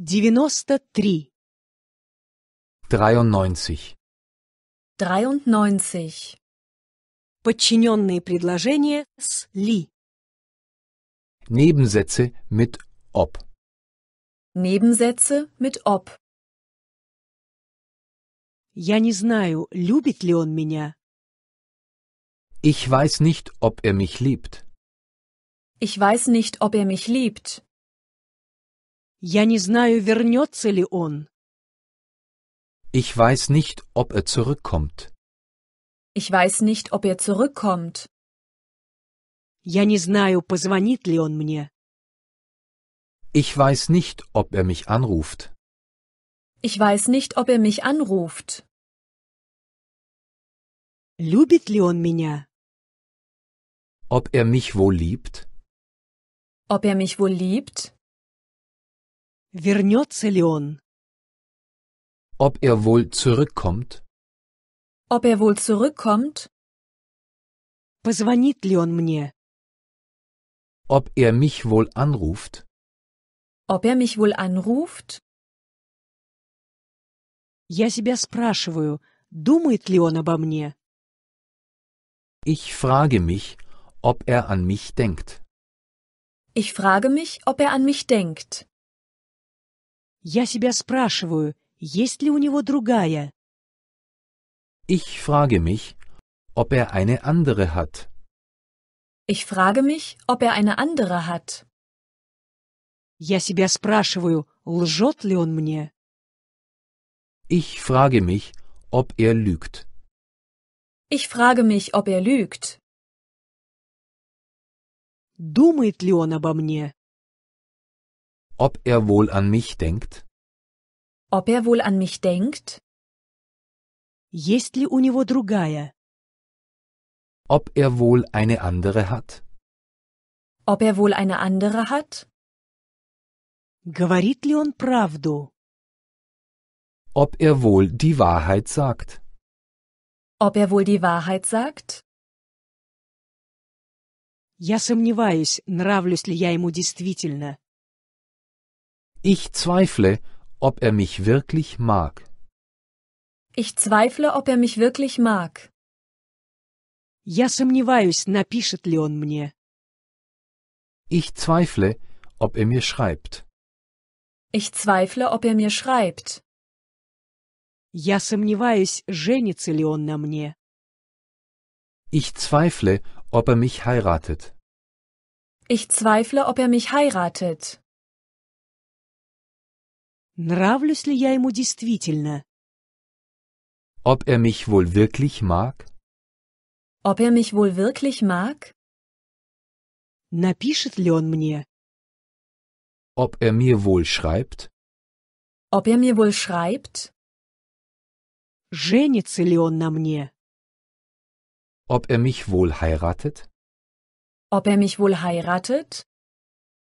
93 93 93 Подчиненные предложения с «ли». Nebensätze mit «ob». Nebensätze mit «ob». Я не знаю, любит ли он меня. Ich weiß nicht, ob er mich liebt. Ich weiß nicht, ob er mich liebt. Я не знаю, вернется ли он. Ich weiß nicht, ob er zurückkommt. Ich weiß nicht, ob er zurückkommt. Я не знаю, позвонит ли он мне. Ich weiß nicht, ob er mich anruft. Ich weiß nicht, ob er mich anruft. Любит ли он меня? Ob er mich wohl liebt? Ob er mich wohl liebt? Вернется ли он? Ob er wohl zurückkommt? Ob er wohl zurückkommt? Позвонит ли он мне? Ob er mich wohl anruft? Ob er mich wohl anruft? Я себя спрашиваю, думает ли он обо мне? Ich frage mich, ob er an mich denkt. Ich frage mich, ob er an mich denkt. Я себя спрашиваю, есть ли у него другая? Ich frage mich, ob er eine andere hat. Ich frage mich, ob er eine andere hat. Я себя спрашиваю, лжет ли он мне? Ich frage mich, ob er lügt. Ich frage mich, ob er lügt. Думает ли он обо мне? Ob er wohl an mich denkt? Ob er wohl an mich denkt? Есть ли у него другая? Ob er wohl eine andere hat? Ob er wohl eine andere hat? Говорит ли он правду? Ob er wohl die Wahrheit sagt? Ob er wohl die Wahrheit sagt? Я сомневаюсь, нравлюсь ли я ему действительно. Ich zweifle, ob er mich wirklich mag. Ich zweifle, ob er mich wirklich mag. Я сомневаюсь, напишет ли он мне. Ich zweifle, ob er mir schreibt. Ich zweifle, ob er mir schreibt. Я сомневаюсь, женится ли он на мне. Ich zweifle, ob er mich heiratet. Ich zweifle, ob er mich heiratet. Нравлюсь ли я ему действительно? Ob er mich wohl wirklich mag? Ob er mich wohl wirklich mag? Напишет ли он мне? Ob er mir wohl schreibt? Ob er mir wohl schreibt? Женится ли он на мне? Ob er mich wohl heiratet? Ob er mich wohl heiratet?